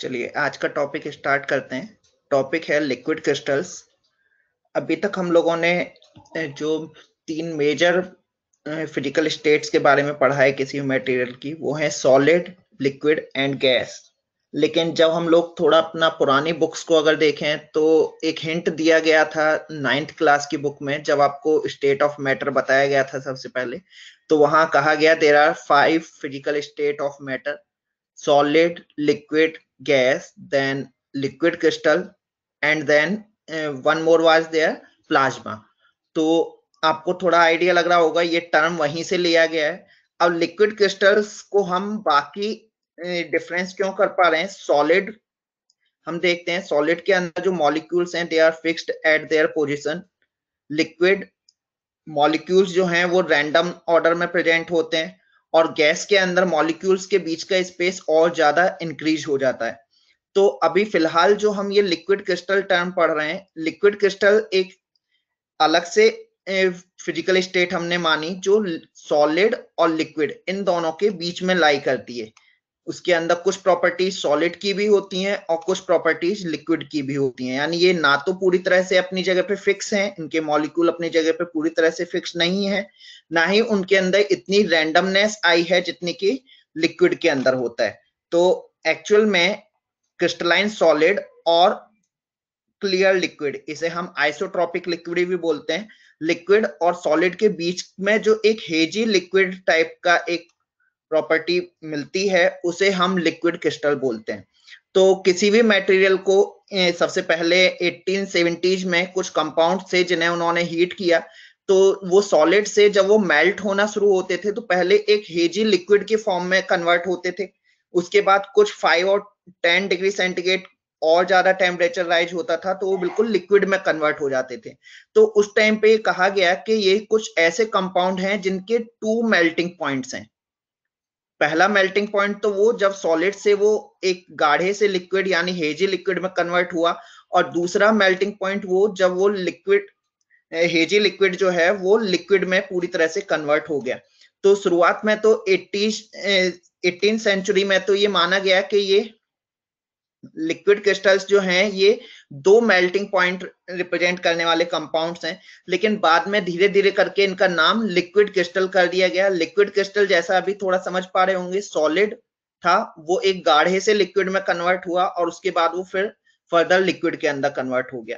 चलिए आज का टॉपिक स्टार्ट करते हैं टॉपिक है लिक्विड क्रिस्टल्स अभी तक हम लोगों ने जो तीन मेजर फिजिकल स्टेट्स के बारे में पढ़ा है किसी मटेरियल की वो है सॉलिड लिक्विड एंड गैस लेकिन जब हम लोग थोड़ा अपना पुरानी बुक्स को अगर देखें तो एक हिंट दिया गया था नाइन्थ क्लास की बुक में जब आपको स्टेट ऑफ मैटर बताया गया था सबसे पहले तो वहां कहा गया there are five physical state of matter solid liquid gas then liquid crystal and then uh, one more was there plasma तो आपको थोड़ा आइडिया लग रहा होगा ये टर्म वहीं से लिया गया है अब लिक्विड क्रिस्टल्स को हम बाकी डिफरेंस uh, क्यों कर पा रहे हैं सॉलिड हम देखते हैं सॉलिड के अंदर जो मॉलिक्यूल्स हैं they are fixed at their position liquid molecules जो हैं वो रैंडम ऑर्डर में प्रेजेंट होते हैं और गैस के अंदर मॉलिक्यूल्स के बीच का स्पेस और ज्यादा इंक्रीज हो जाता है तो अभी फिलहाल जो हम ये लिक्विड क्रिस्टल टर्म पढ़ रहे हैं लिक्विड क्रिस्टल एक अलग से फिजिकल स्टेट हमने मानी जो सॉलिड और लिक्विड इन दोनों के बीच में लाई करती है उसके अंदर कुछ प्रॉपर्टीज सॉलिड की भी होती हैं और कुछ प्रॉपर्टीज लिक्विड की भी होती हैं यानी ये ना तो पूरी तरह से अपनी जगह पे फिक्स हैं इनके मॉलिक्यूल अपनी जगह पे पूरी तरह से फिक्स नहीं है ना ही उनके अंदर इतनी रैंडमनेस आई है जितनी की लिक्विड के अंदर होता है तो एक्चुअल में क्रिस्टलाइन सॉलिड और क्लियर लिक्विड इसे हम आइसोट्रॉपिक लिक्विड भी बोलते हैं लिक्विड और सॉलिड के बीच में जो एक हेजी लिक्विड टाइप का एक प्रॉपर्टी मिलती है उसे हम लिक्विड क्रिस्टल बोलते हैं तो किसी भी मटेरियल को सबसे पहले एटीन सेवेंटीज में कुछ कंपाउंड थे जिन्हें उन्होंने हीट किया तो वो सॉलिड से जब वो मेल्ट होना शुरू होते थे तो पहले एक हेजी लिक्विड के फॉर्म में कन्वर्ट होते थे उसके बाद कुछ फाइव और टेन डिग्री सेंटीग्रेड और ज्यादा टेम्परेचर राइज होता था तो वो बिल्कुल लिक्विड में कन्वर्ट हो जाते थे तो उस टाइम पे कहा गया कि ये कुछ ऐसे कंपाउंड हैं जिनके टू मेल्टिंग पॉइंट्स हैं पहला मेल्टिंग पॉइंट तो वो जब सॉलिड से वो एक गाढ़े से लिक्विड यानी हेजी लिक्विड में कन्वर्ट हुआ और दूसरा मेल्टिंग पॉइंट वो जब वो लिक्विड हेजी लिक्विड जो है वो लिक्विड में पूरी तरह से कन्वर्ट हो गया तो शुरुआत में तो एटीन सेंचुरी में तो ये माना गया कि ये लिक्विड क्रिस्टल्स जो हैं ये दो मेल्टिंग पॉइंट रिप्रेजेंट करने वाले कंपाउंड्स हैं लेकिन बाद में धीरे धीरे करके इनका नाम लिक्विड क्रिस्टल कर दिया गया लिक्विड क्रिस्टल जैसा अभी थोड़ा समझ पा रहे होंगे सॉलिड था वो एक गाढ़े से लिक्विड में कन्वर्ट हुआ और उसके बाद वो फिर फर्दर लिक्विड के अंदर कन्वर्ट हो गया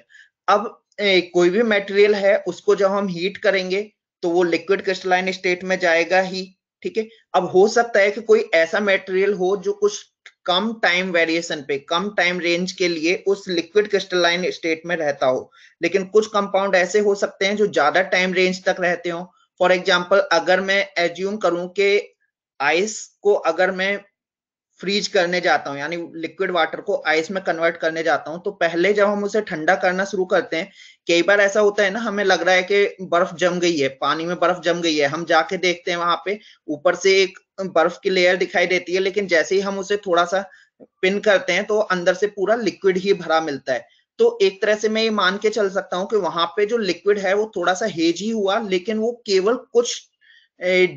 अब ए, कोई भी मेटेरियल है उसको जब हम हीट करेंगे तो वो लिक्विड क्रिस्टलाइन स्टेट में जाएगा ही ठीक है अब हो सकता है कि कोई ऐसा मेटेरियल हो जो कुछ कम टाइम वेरिएशन पे कम टाइम रेंज के लिए उस लिक्विड क्रिस्टलाइन स्टेट में रहता हो लेकिन कुछ कंपाउंड ऐसे हो सकते हैं जो ज्यादा टाइम रेंज तक रहते हो फॉर एग्जाम्पल अगर मैं एज्यूम करूं कि आइस को अगर मैं फ्रीज करने जाता हूँ यानी लिक्विड वाटर को आइस में कन्वर्ट करने जाता हूँ तो पहले जब हम उसे ठंडा करना शुरू करते हैं कई बार ऐसा होता है ना हमें लग रहा है कि बर्फ जम गई है पानी में बर्फ जम गई है हम जाके देखते हैं वहां पे ऊपर से एक बर्फ की लेयर दिखाई देती है लेकिन जैसे ही हम उसे थोड़ा सा पिन करते हैं तो अंदर से पूरा लिक्विड ही भरा मिलता है तो एक तरह से मैं ये मान के चल सकता हूँ कि वहां पे जो लिक्विड है वो थोड़ा सा हेज ही हुआ लेकिन वो केवल कुछ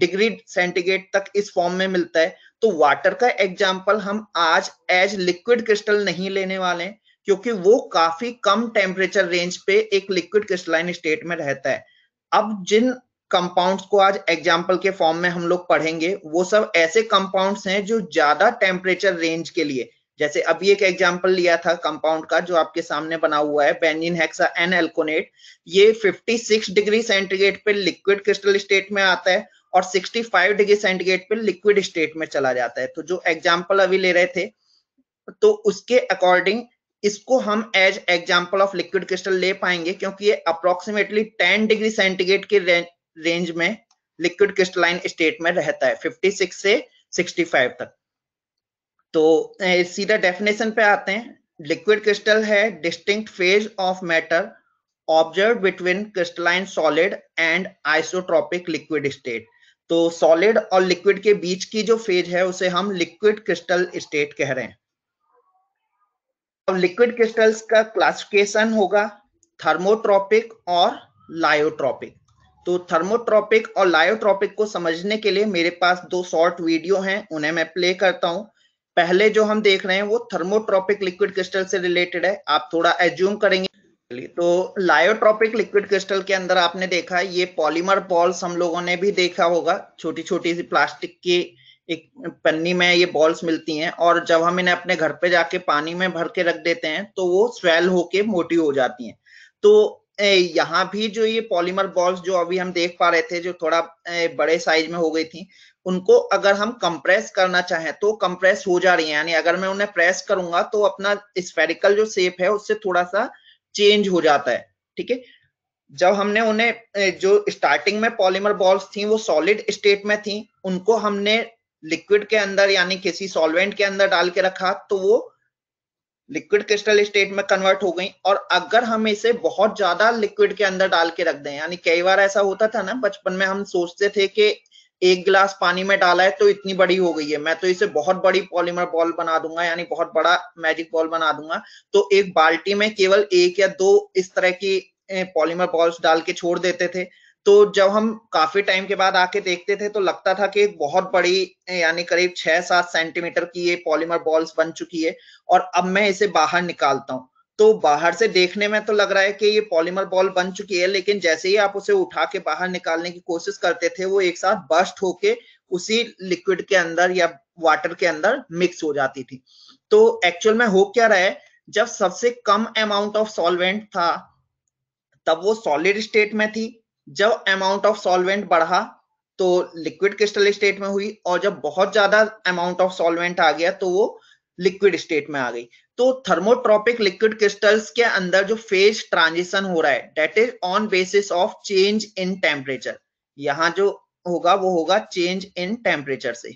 डिग्री सेंटीग्रेड तक इस फॉर्म में मिलता है तो वाटर का एग्जाम्पल हम आज एज लिक्विड क्रिस्टल नहीं लेने वाले क्योंकि वो काफी कम टेम्परेचर रेंज पे एक लिक्विड क्रिस्टलाइन स्टेट में रहता है अब जिन कंपाउंड्स को आज एग्जाम्पल के फॉर्म में हम लोग पढ़ेंगे वो सब ऐसे कंपाउंड्स हैं जो ज्यादा टेम्परेचर रेंज के लिए जैसे अभी एक एग्जाम्पल लिया था कंपाउंड का जो आपके सामने बना हुआ है बेंजीन हेक्सा एन एल्कोनेट ये 56 डिग्री सेंटीग्रेड पे लिक्विड क्रिस्टल स्टेट में आता है और 65 डिग्री सेंटीग्रेड पे लिक्विड स्टेट में चला जाता है तो जो एग्जाम्पल अभी ले रहे थे तो उसके अकॉर्डिंग इसको हम as example of liquid crystal ले पाएंगे क्योंकि ये अप्रोक्सीमेटली 10 डिग्री सेंटीग्रेड के रेंज में लिक्विड क्रिस्टलाइन स्टेट में रहता है 56 से 65 तक तो सीधा डेफिनेशन पे आते हैं लिक्विड क्रिस्टल है distinct phase of matter observe between crystalline solid and isotropic liquid state तो सॉलिड और लिक्विड के बीच की जो फेज है उसे हम लिक्विड क्रिस्टल स्टेट कह रहे हैं अब लिक्विड क्रिस्टल्स का क्लासिफिकेशन होगा थर्मोट्रॉपिक और लायोट्रॉपिक तो थर्मोट्रॉपिक और लायोट्रॉपिक को समझने के लिए मेरे पास दो शॉर्ट वीडियो हैं उन्हें मैं प्ले करता हूं पहले जो हम देख रहे हैं वो थर्मोट्रॉपिक लिक्विड क्रिस्टल से रिलेटेड है आप थोड़ा एज्यूम करेंगे तो लायोट्रॉपिक लिक्विड क्रिस्टल के अंदर आपने देखा ये पॉलीमर बॉल्स हम लोगों ने भी देखा होगा छोटी छोटी सी प्लास्टिक की एक पन्नी में ये बॉल्स मिलती हैं और जब हम इन्हें अपने घर पे जाके पानी में भर के रख देते हैं तो वो स्वेल होके मोटी हो जाती हैं तो यहाँ भी जो ये पॉलीमर बॉल्स जो अभी हम देख पा रहे थे जो थोड़ा बड़े साइज में हो गई थी उनको अगर हम कंप्रेस करना चाहें तो कंप्रेस हो जा रही है यानी अगर मैं उन्हें प्रेस करूंगा तो अपना स्पेरिकल जो शेप है उससे थोड़ा सा चेंज हो जाता है ठीक है जब हमने उन्हें जो स्टार्टिंग में पॉलीमर बॉल्स थी वो सॉलिड स्टेट में थी उनको हमने लिक्विड के अंदर यानी किसी सॉल्वेंट के अंदर डाल के रखा तो वो लिक्विड क्रिस्टल स्टेट में कन्वर्ट हो गई और अगर हम इसे बहुत ज्यादा लिक्विड के अंदर डाल के रख दें यानी कई बार ऐसा होता था ना बचपन में हम सोचते थे कि एक गिलास पानी में डाला है तो इतनी बड़ी हो गई है मैं तो इसे बहुत बड़ी पॉलीमर बॉल बना दूंगा यानी बहुत बड़ा मैजिक बॉल बना दूंगा तो एक बाल्टी में केवल एक या दो इस तरह की पॉलीमर बॉल्स डाल के छोड़ देते थे तो जब हम काफी टाइम के बाद आके देखते थे तो लगता था कि बहुत बड़ी यानी करीब छह सात सेंटीमीटर की ये पॉलीमर बॉल्स बन चुकी है और अब मैं इसे बाहर निकालता हूँ तो बाहर से देखने में तो लग रहा है कि ये पॉलीमर बॉल बन चुकी है लेकिन जैसे ही आप उसे उठा के बाहर निकालने की कोशिश करते थे वो एक साथ बस्ट होके उसी लिक्विड के अंदर या वाटर के अंदर मिक्स हो जाती थी तो एक्चुअल में हो क्या रहा है जब सबसे कम अमाउंट ऑफ सॉल्वेंट था तब वो सॉलिड स्टेट में थी जब अमाउंट ऑफ सॉल्वेंट बढ़ा तो लिक्विड क्रिस्टल स्टेट में हुई और जब बहुत ज्यादा अमाउंट ऑफ सॉल्वेंट आ गया तो वो लिक्विड स्टेट में आ गई तो थर्मोट्रॉपिक लिक्विड क्रिस्टल्स के अंदर जो फेज ट्रांजिशन हो रहा है that is on basis of change in temperature यहां जो होगा वो होगा चेंज इन टेम्परेचर से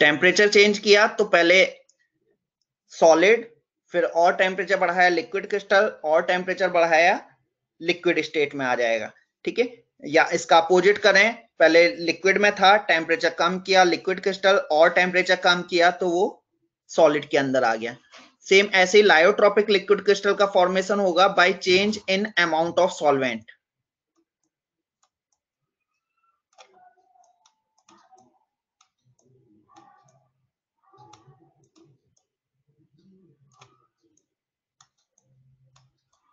टेम्परेचर चेंज किया तो पहले सॉलिड फिर और टेम्परेचर बढ़ाया लिक्विड क्रिस्टल और टेम्परेचर बढ़ाया लिक्विड स्टेट में आ जाएगा ठीक है या इसका अपोजिट करें पहले लिक्विड में था टेम्परेचर कम किया लिक्विड क्रिस्टल और टेम्परेचर कम किया तो वो सॉलिड के अंदर आ गया सेम ऐसे ही लायोट्रॉपिक लिक्विड क्रिस्टल का फॉर्मेशन होगा by change in amount of solvent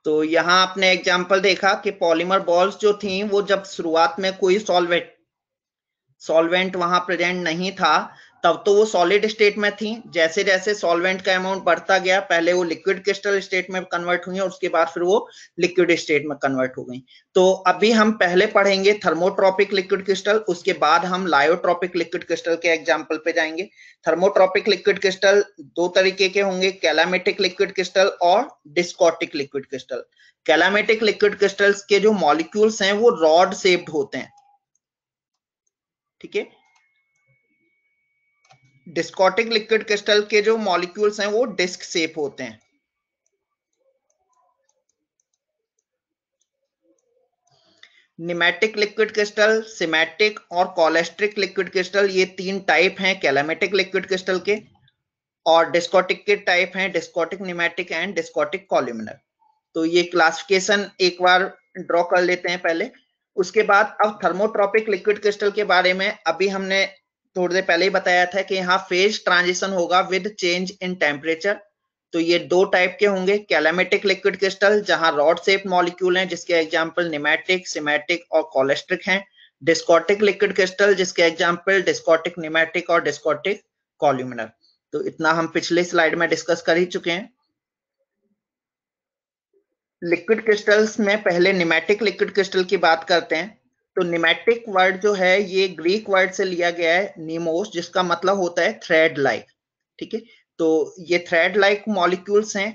तो यहाँ आपने एग्जाम्पल देखा कि पॉलीमर बॉल्स जो थी वो जब शुरुआत में कोई सॉल्वेंट सॉल्वेंट वहां प्रेजेंट नहीं था तब तो वो सॉलिड स्टेट में थी जैसे जैसे सॉल्वेंट का अमाउंट बढ़ता गया पहले वो लिक्विड क्रिस्टल स्टेट में कन्वर्ट हुई और उसके बाद फिर वो लिक्विड स्टेट में कन्वर्ट हो गई तो अभी हम पहले पढ़ेंगे थर्मोट्रॉपिक लिक्विड क्रिस्टल उसके बाद हम लायोट्रॉपिक लिक्विड क्रिस्टल के एग्जाम्पल पे जाएंगे थर्मोट्रॉपिक लिक्विड क्रिस्टल दो तरीके के होंगे कैलामेटिक लिक्विड क्रिस्टल और discotic liquid crystal calamitic liquid crystals के जो मॉलिक्यूल्स हैं वो रॉड सेप्ड होते हैं ठीक है डिस्कॉटिक लिक्विड क्रिस्टल के जो मॉलिक्यूल्स हैं वो डिस्क सेप होते हैं निमेटिक लिक्विड क्रिस्टल सिमेटिक और कोलेस्ट्रिक लिक्विड क्रिस्टल ये तीन टाइप हैं कैलामेटिक लिक्विड क्रिस्टल के और डिस्कोटिक के टाइप हैं discotic nematic and discotic columnar तो ये क्लासिफिकेशन एक बार ड्रॉ कर लेते हैं पहले उसके बाद अब थर्मोट्रॉपिक लिक्विड क्रिस्टल के बारे में अभी हमने थोड़ी देर पहले ही बताया था कि यहाँ फेज ट्रांजिशन होगा विद चेंज इन टेम्परेचर तो ये दो टाइप के होंगे कैलामेटिक लिक्विड क्रिस्टल जहां रॉड सेप मॉलिक्यूल हैं जिसके एग्जांपल निमेटिक सिमेटिक और कोलेस्ट्रिक हैं डिस्कोटिक लिक्विड क्रिस्टल जिसके एग्जांपल डिस्कोटिक निमेटिक और डिस्कोटिक कॉल्यूमिनर तो इतना हम पिछले स्लाइड में डिस्कस कर ही चुके हैं लिक्विड क्रिस्टल्स में पहले निमेटिक लिक्विड क्रिस्टल की बात करते हैं तो निमेटिक वर्ड जो है ये ग्रीक वर्ड से लिया गया है निमोस जिसका मतलब होता है थ्रेड लाइक ठीक है तो ये थ्रेड लाइक मॉलिक्यूल्स हैं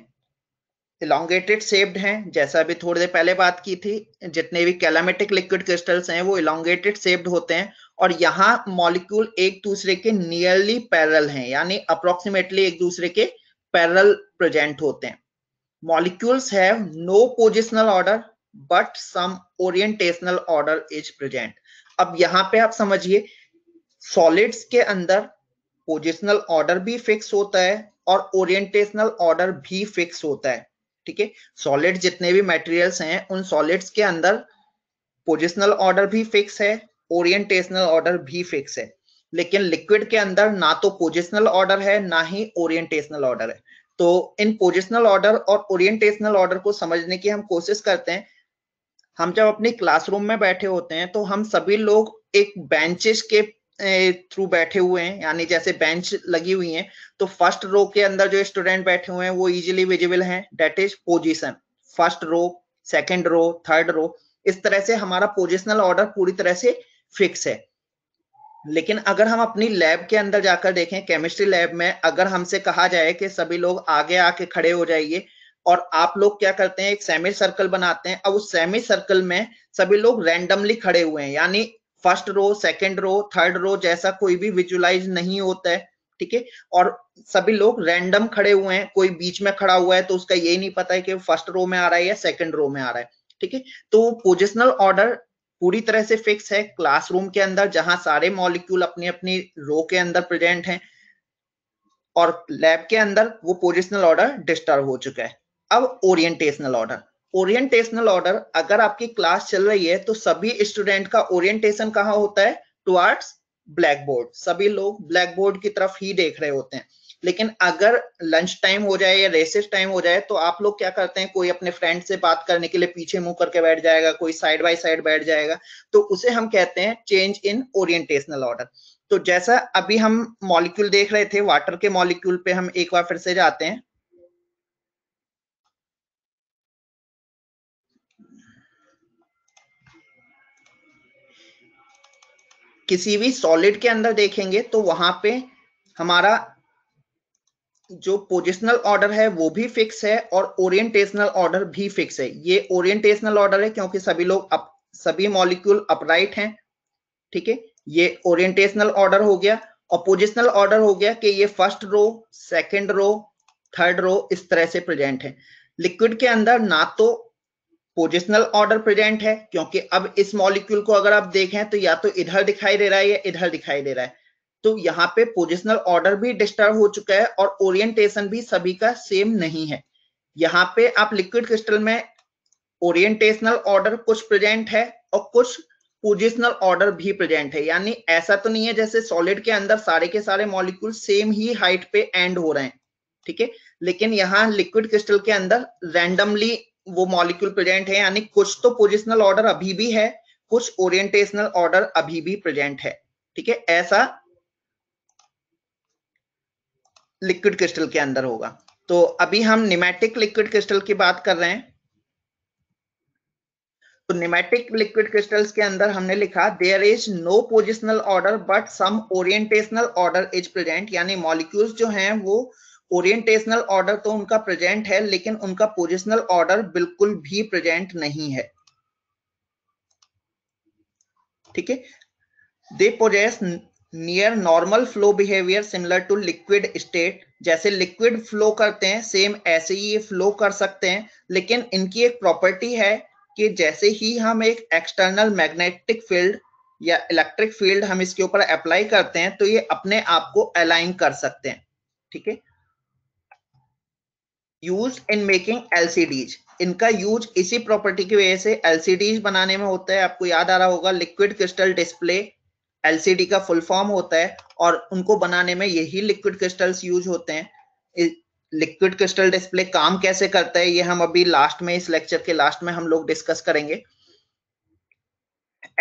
इलांगेटेड सेप्ड हैं जैसा अभी थोड़ी देर पहले बात की थी जितने भी कैलामेटिक लिक्विड क्रिस्टल्स हैं वो इलांगेटेड सेप्ड होते हैं और यहाँ मॉलिक्यूल एक दूसरे के नियरली पैरल हैं यानी अप्रोक्सीमेटली एक दूसरे के पैरल प्रेजेंट होते हैं molecules have no positional order but some orientational order is present अब यहां पे आप समझिए सॉलिड्स के अंदर पोजिशनल ऑर्डर भी फिक्स होता है और ओरिएंटेशनल ऑर्डर भी फिक्स होता है ठीक है सॉलिड जितने भी मटेरियल्स हैं उन सॉलिड्स के अंदर पोजिशनल ऑर्डर भी फिक्स है ओरिएंटेशनल ऑर्डर भी फिक्स है लेकिन लिक्विड के अंदर ना तो पोजिशनल ऑर्डर है ना ही ओरिएंटेशनल ऑर्डर है तो इन पोजिशनल ऑर्डर और ओरिएंटेशनल ऑर्डर को समझने की हम कोशिश करते हैं हम जब अपनी क्लासरूम में बैठे होते हैं तो हम सभी लोग एक बेंचेस के थ्रू बैठे हुए हैं यानी जैसे बेंच लगी हुई है तो फर्स्ट रो के अंदर जो स्टूडेंट बैठे हुए हैं वो इजिली विजिबल हैं that is position first row second row third row इस तरह से हमारा पोजिशनल ऑर्डर पूरी तरह से फिक्स है लेकिन अगर हम अपनी लैब के अंदर जाकर देखें केमिस्ट्री लैब में अगर हमसे कहा जाए कि सभी लोग आगे आके खड़े हो जाइए और आप लोग क्या करते हैं एक सेमी सर्कल बनाते हैं अब उस सेमी सर्कल में सभी लोग रैंडमली खड़े हुए हैं यानी first row second row third row जैसा कोई भी विजुलाइज नहीं होता है ठीक है और सभी लोग रैंडम खड़े हुए हैं कोई बीच में खड़ा हुआ है तो उसका ये नहीं पता है कि फर्स्ट रो में आ रहा है या सेकंड रो में आ रहा है ठीक है तो पोजिशनल ऑर्डर पूरी तरह से फिक्स है क्लासरूम के अंदर जहां सारे मॉलिक्यूल अपनी अपनी रो के अंदर प्रेजेंट हैं और लैब के अंदर वो पोजिशनल ऑर्डर डिस्टर्ब हो चुका है अब ओरिएंटेशनल ऑर्डर ओरिएंटेशनल ऑर्डर अगर आपकी क्लास चल रही है तो सभी स्टूडेंट का ओरिएंटेशन कहाँ होता है टुवर्ड्स ब्लैक बोर्ड सभी लोग ब्लैक बोर्ड की तरफ ही देख रहे होते हैं लेकिन अगर लंच टाइम हो जाए या रेसेस टाइम हो जाए तो आप लोग क्या करते हैं कोई अपने फ्रेंड से बात करने के लिए पीछे मुंह करके बैठ जाएगा कोई साइड बाय साइड बैठ जाएगा तो उसे हम कहते हैं चेंज इन ओरिएंटेशनल ऑर्डर तो जैसा अभी हम मॉलिक्यूल देख रहे थे वाटर के मॉलिक्यूल पे हम एक बार फिर से जाते हैं किसी भी सॉलिड के अंदर देखेंगे तो वहां पे हमारा जो पोजिशनल ऑर्डर है वो भी फिक्स है और ओरिएंटेशनल ऑर्डर भी फिक्स है ये ओरिएंटेशनल ऑर्डर है क्योंकि सभी लोग अप, सभी मॉलिक्यूल अपराइट हैं ठीक है ये ओरिएंटेशनल ऑर्डर हो गया और पोजिशनल ऑर्डर हो गया कि ये first row second row third row इस तरह से प्रेजेंट है लिक्विड के अंदर ना तो पोजिशनल ऑर्डर प्रेजेंट है क्योंकि अब इस मॉलिक्यूल को अगर आप देखें तो या तो इधर दिखाई दे रहा है या इधर दिखाई दे रहा है तो यहाँ पे पोजिशनल ऑर्डर भी डिस्टर्ब हो चुका है और ओरिएंटेशन भी सभी का सेम नहीं है यहाँ पे आप लिक्विड क्रिस्टल में ओरिएंटेशनल ऑर्डर कुछ प्रेजेंट है और कुछ पोजिशनल ऑर्डर भी प्रेजेंट है यानी ऐसा तो नहीं है जैसे सॉलिड के अंदर सारे के सारे मॉलिक्यूल सेम ही हाइट पे एंड हो रहे हैं ठीक है लेकिन यहाँ लिक्विड क्रिस्टल के अंदर रैंडमली वो मॉलिक्यूल प्रेजेंट है यानी कुछ तो पोजिशनल ऑर्डर अभी भी है कुछ ओरिएंटेशनल ऑर्डर अभी भी प्रेजेंट है ठीक है ऐसा लिक्विड क्रिस्टल के अंदर होगा तो अभी हम निमेटिक लिक्विड क्रिस्टल की बात कर रहे हैं तो निमेटिक लिक्विड क्रिस्टल्स के अंदर हमने लिखा there is no positional order but some orientational order is present यानी मॉलिक्यूल्स जो हैं वो ओरिएंटेशनल ऑर्डर तो उनका प्रेजेंट है लेकिन उनका पोजिशनल ऑर्डर बिल्कुल भी प्रेजेंट नहीं है ठीक है they possess near normal flow behaviour similar to liquid state जैसे लिक्विड फ्लो करते हैं सेम ऐसे ही ये फ्लो कर सकते हैं लेकिन इनकी एक प्रॉपर्टी है कि जैसे ही हम एक एक्सटर्नल मैग्नेटिक फील्ड या इलेक्ट्रिक फील्ड हम इसके ऊपर अप्लाई करते हैं तो ये अपने आप को अलाइन कर सकते हैं ठीक है यूज इन मेकिंग एलसीडीज इनका यूज इसी प्रॉपर्टी की वजह से एलसीडीज बनाने में होता है आपको याद आ रहा होगा लिक्विड क्रिस्टल डिस्प्ले एलसीडी का फुल फॉर्म होता है और उनको बनाने में यही लिक्विड क्रिस्टल्स यूज होते हैं लिक्विड क्रिस्टल डिस्प्ले काम कैसे करता है ये हम अभी लास्ट में इस लेक्चर के लास्ट में हम लोग डिस्कस करेंगे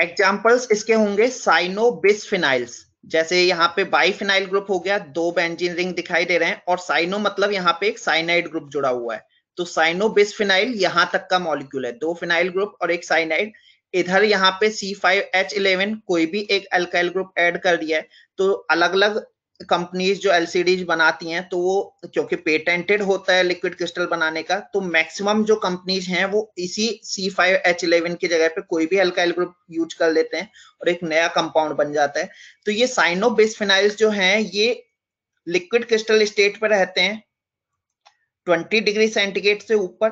एग्जाम्पल्स इसके होंगे साइनो बिस्फिनाइल्स जैसे यहाँ पे बाइफिनाइल ग्रुप हो गया दो बेंजीन रिंग दिखाई दे रहे हैं और साइनो मतलब यहाँ पे एक साइनाइड ग्रुप जुड़ा हुआ है तो साइनो फिनाइल यहाँ तक का मॉलिक्यूल है दो फिनाइल ग्रुप और एक साइनाइड इधर यहाँ पे C5H11 कोई भी एक अल्काइल ग्रुप ऐड कर दिया है तो अलग अलग कंपनीज जो एलसीडीज बनाती हैं तो वो क्योंकि पेटेंटेड होता है लिक्विड क्रिस्टल बनाने का तो मैक्सिमम जो कंपनीज हैं वो इसी सी फाइव एच इलेवन की जगह पे कोई भी अल्काइल ग्रुप यूज कर लेते हैं और एक नया कंपाउंड बन जाता है तो ये साइनो बेस फिनाइल्स जो हैं ये लिक्विड क्रिस्टल स्टेट पर रहते हैं ट्वेंटी डिग्री सेंटीग्रेड से ऊपर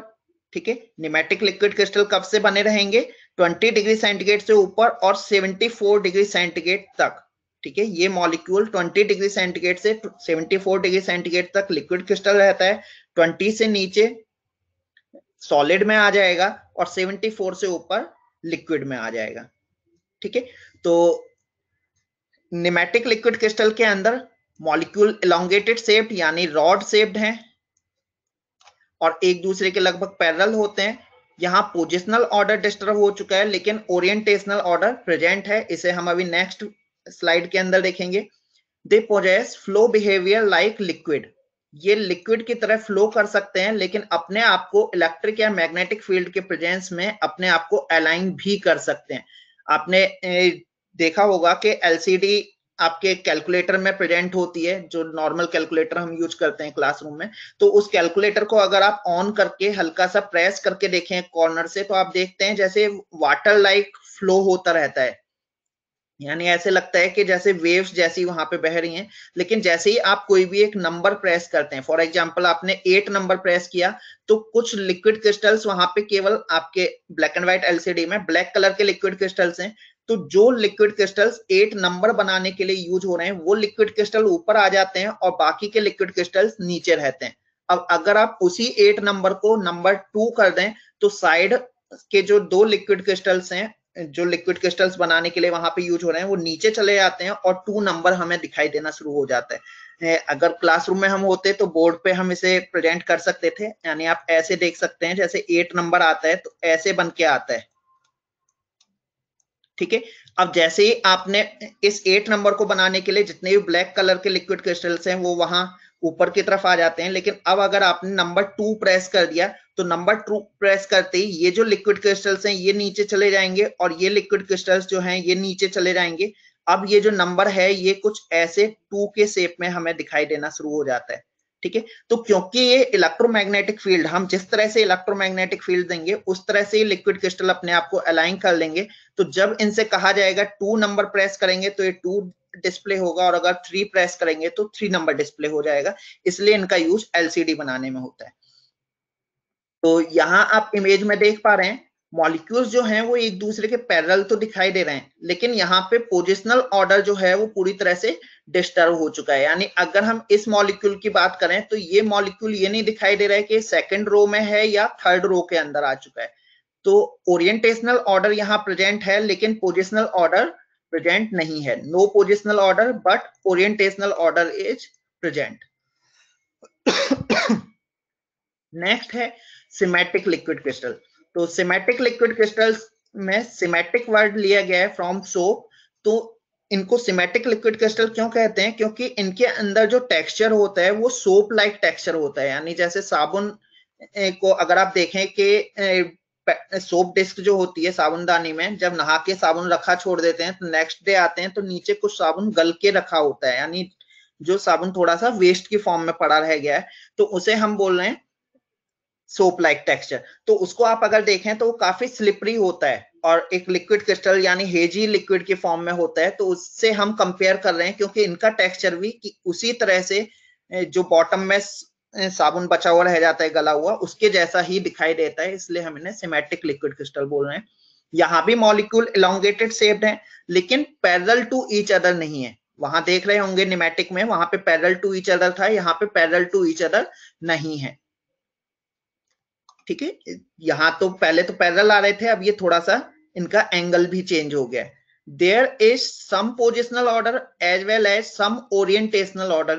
ठीक है निमेटिक लिक्विड क्रिस्टल कब से बने रहेंगे ट्वेंटी डिग्री सेंटीग्रेड से ऊपर और सेवेंटी फोर डिग्री सेंटीग्रेड तक ठीक है ये मॉलिक्यूल 20 डिग्री सेंटीग्रेड से 74 डिग्री सेंटीग्रेड तक लिक्विड क्रिस्टल रहता है 20 से नीचे सॉलिड में आ जाएगा और 74 से ऊपर लिक्विड में आ जाएगा ठीक है तो निमेटिक लिक्विड क्रिस्टल के अंदर मॉलिक्यूल इलांगेटेड सेप्ड यानी रॉड सेप्ड हैं और एक दूसरे के लगभग पैरल होते हैं यहाँ पोजिशनल ऑर्डर डिस्टर्ब हो चुका है लेकिन ओरिएंटेशनल ऑर्डर प्रेजेंट है इसे हम अभी नेक्स्ट स्लाइड के अंदर देखेंगे they possess flow behaviour like liquid ये लिक्विड की तरह फ्लो कर सकते हैं लेकिन अपने आप को इलेक्ट्रिक या मैग्नेटिक फील्ड के प्रेजेंस में अपने आप को अलाइन भी कर सकते हैं आपने देखा होगा कि एलसीडी आपके कैलकुलेटर में प्रेजेंट होती है जो नॉर्मल कैलकुलेटर हम यूज करते हैं क्लासरूम में तो उस कैलकुलेटर को अगर आप ऑन करके हल्का सा प्रेस करके देखें कॉर्नर से तो आप देखते हैं जैसे वाटर लाइक फ्लो होता रहता है यानी ऐसे लगता है कि जैसे वेव्स जैसी वहां पे बह रही हैं लेकिन जैसे ही आप कोई भी एक नंबर प्रेस करते हैं फॉर एग्जांपल आपने एट नंबर प्रेस किया तो कुछ लिक्विड क्रिस्टल्स वहां पे केवल आपके ब्लैक एंड व्हाइट एलसीडी में ब्लैक कलर के लिक्विड क्रिस्टल्स हैं तो जो लिक्विड क्रिस्टल्स एट नंबर बनाने के लिए यूज हो रहे हैं वो लिक्विड क्रिस्टल ऊपर आ जाते हैं और बाकी के लिक्विड क्रिस्टल्स नीचे रहते हैं अब अगर आप उसी एट नंबर को नंबर टू कर दें तो साइड के जो दो लिक्विड क्रिस्टल्स हैं जो लिक्विड क्रिस्टल्स बनाने के लिए वहां पे यूज हो रहे हैं वो नीचे चले जाते हैं और टू नंबर हमें दिखाई देना शुरू हो जाता है अगर क्लासरूम में हम होते तो बोर्ड पे हम इसे प्रेजेंट कर सकते थे यानी आप ऐसे देख सकते हैं जैसे एट नंबर आता है तो ऐसे बन के आता है ठीक है अब जैसे ही आपने इस एट नंबर को बनाने के लिए जितने भी ब्लैक कलर के लिक्विड क्रिस्टल्स हैं वो वहां ऊपर की तरफ आ जाते हैं लेकिन अब अगर आपने नंबर टू प्रेस कर दिया तो नंबर टू प्रेस करते ही ये जो लिक्विड क्रिस्टल्स हैं ये नीचे चले जाएंगे और ये लिक्विड क्रिस्टल्स जो हैं ये नीचे चले जाएंगे अब ये जो नंबर है ये कुछ ऐसे टू के शेप में हमें दिखाई देना शुरू हो जाता है ठीक है तो क्योंकि ये इलेक्ट्रोमैग्नेटिक फील्ड हम जिस तरह से इलेक्ट्रोमैग्नेटिक फील्ड देंगे उस तरह से ये लिक्विड क्रिस्टल अपने आप को अलाइन कर लेंगे तो जब इनसे कहा जाएगा टू नंबर प्रेस करेंगे तो ये टू डिस्प्ले होगा और अगर थ्री प्रेस करेंगे तो थ्री नंबर डिस्प्ले हो जाएगा इसलिए इनका यूज एलसीडी बनाने में होता है तो यहाँ आप इमेज में देख पा रहे हैं मॉलिक्यूल्स जो हैं वो एक दूसरे के पैरल तो दिखाई दे रहे हैं लेकिन यहाँ पे पोजिशनल ऑर्डर जो है वो पूरी तरह से डिस्टर्ब हो चुका है यानी अगर हम इस मॉलिक्यूल की बात करें तो ये मॉलिक्यूल ये नहीं दिखाई दे रहा है कि सेकेंड रो में है या थर्ड रो के अंदर आ चुका है तो ओरिएंटेशनल ऑर्डर यहाँ प्रेजेंट है लेकिन पोजिशनल ऑर्डर प्रेजेंट नहीं है no positional order but orientational order is present next है सिमेट्रिक लिक्विड क्रिस्टल तो सिमेट्रिक लिक्विड क्रिस्टल्स में सिमेट्रिक वर्ड लिया गया है फ्रॉम सोप तो इनको सिमेट्रिक लिक्विड क्रिस्टल क्यों कहते हैं क्योंकि इनके अंदर जो टेक्सचर होता है वो सोप लाइक टेक्सचर होता है यानी जैसे साबुन को अगर आप देखें कि सोप डिस्क जो होती है साबुनदानी में जब नहा के साबुन रखा छोड़ देते हैं तो नेक्स्ट डे आते हैं तो नीचे कुछ साबुन गल के रखा होता है यानी जो साबुन थोड़ा सा वेस्ट की फॉर्म में पड़ा रह गया है तो उसे हम बोल रहे हैं सोप लाइक टेक्सचर तो उसको आप अगर देखें तो वो काफी स्लिपरी होता है और एक लिक्विड क्रिस्टल यानी हेजी लिक्विड के फॉर्म में होता है तो उससे हम कंपेयर कर रहे हैं क्योंकि इनका टेक्सचर भी उसी तरह से जो बॉटम में साबुन बचा हुआ रह जाता है गला हुआ उसके जैसा ही दिखाई देता है इसलिए हम इन्हें सिमेट्रिक लिक्विड क्रिस्टल बोल रहे हैं यहाँ भी मॉलिक्यूल इलांगेटेड सेप्ड है लेकिन पैरल टू ईच अदर नहीं है वहां देख रहे होंगे निमेटिक में वहां पे पैरल टू ईच अदर था यहाँ पे पैरल टू ईच अदर नहीं है ठीक है यहाँ तो पहले तो पैरल आ रहे थे अब ये थोड़ा सा इनका एंगल भी चेंज हो गया there is some positional order as well as as some orientational order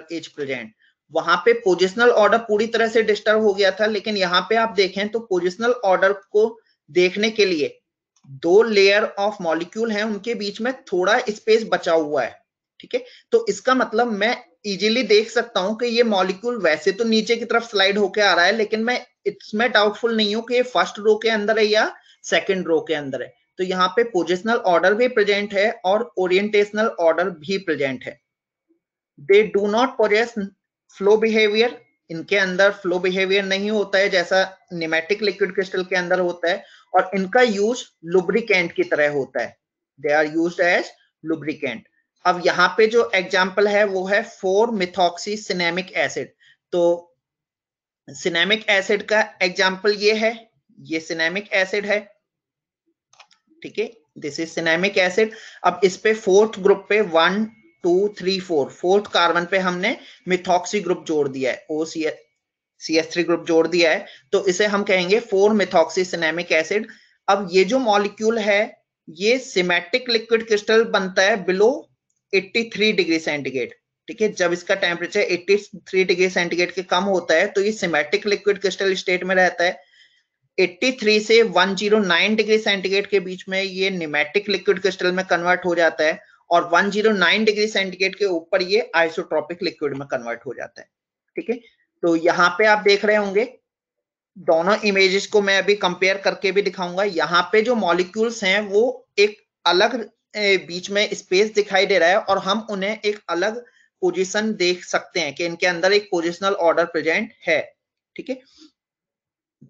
वहां पे पोजिशनल ऑर्डर पूरी तरह से डिस्टर्ब हो गया था लेकिन यहाँ पे आप देखें तो पोजिशनल ऑर्डर को देखने के लिए दो लेयर ऑफ मॉलिक्यूल हैं उनके बीच में थोड़ा स्पेस बचा हुआ है ठीक है तो इसका मतलब मैं इजीली देख सकता हूं कि ये मॉलिक्यूल वैसे तो नीचे की तरफ स्लाइड होके आ रहा है लेकिन मैं इसमें डाउटफुल नहीं हूं कि ये फर्स्ट रो के अंदर है या सेकंड रो के अंदर है तो यहाँ पे पोजिशनल ऑर्डर भी प्रेजेंट है और ओरिएंटेशनल ऑर्डर भी प्रेजेंट है they do not possess flow behaviour इनके अंदर फ्लो बिहेवियर नहीं होता है जैसा निमेटिक लिक्विड क्रिस्टल के अंदर होता है और इनका यूज लुब्रिकेंट की तरह होता है they are used as lubricant अब यहाँ पे जो एग्जाम्पल है वो है फोर मिथॉक्सी सिनेमिक एसिड तो सिनेमिक एसिड का एग्जाम्पल ये है ये सिनेमिक एसिड है ठीक है दिस इज सिनेमिक एसिड अब इस पे फोर्थ ग्रुप पे one two three four fourth carbon पे हमने मिथॉक्सी ग्रुप जोड़ दिया है O C C S three group जोड़ दिया है तो इसे हम कहेंगे फोर मिथॉक्सी सिनेमिक एसिड अब ये जो मॉलिक्यूल है ये सिमेटिक लिक्विड क्रिस्टल बनता है बिलो 83 डिग्री सेंटीग्रेड ठीक है जब इसका टेम्परेचर 83 डिग्री सेंटीग्रेड के कम होता है तो ये सिमेटिक लिक्विड क्रिस्टल स्टेट में रहता है 83 से 109 डिग्री सेंटीग्रेड के बीच में ये निमेटिक लिक्विड क्रिस्टल में कन्वर्ट हो जाता है और 109 डिग्री सेंटीग्रेड के ऊपर ये आइसोट्रॉपिक लिक्विड में कन्वर्ट हो जाता है ठीक है तो यहाँ पे आप देख रहे होंगे दोनों इमेजेस को मैं अभी कंपेयर करके भी दिखाऊंगा यहाँ पे जो मॉलिक्यूल्स हैं वो एक अलग बीच में स्पेस दिखाई दे रहा है और हम उन्हें एक अलग पोजीशन देख सकते हैं कि इनके अंदर एक पोजिशनल ऑर्डर प्रेजेंट है ठीक है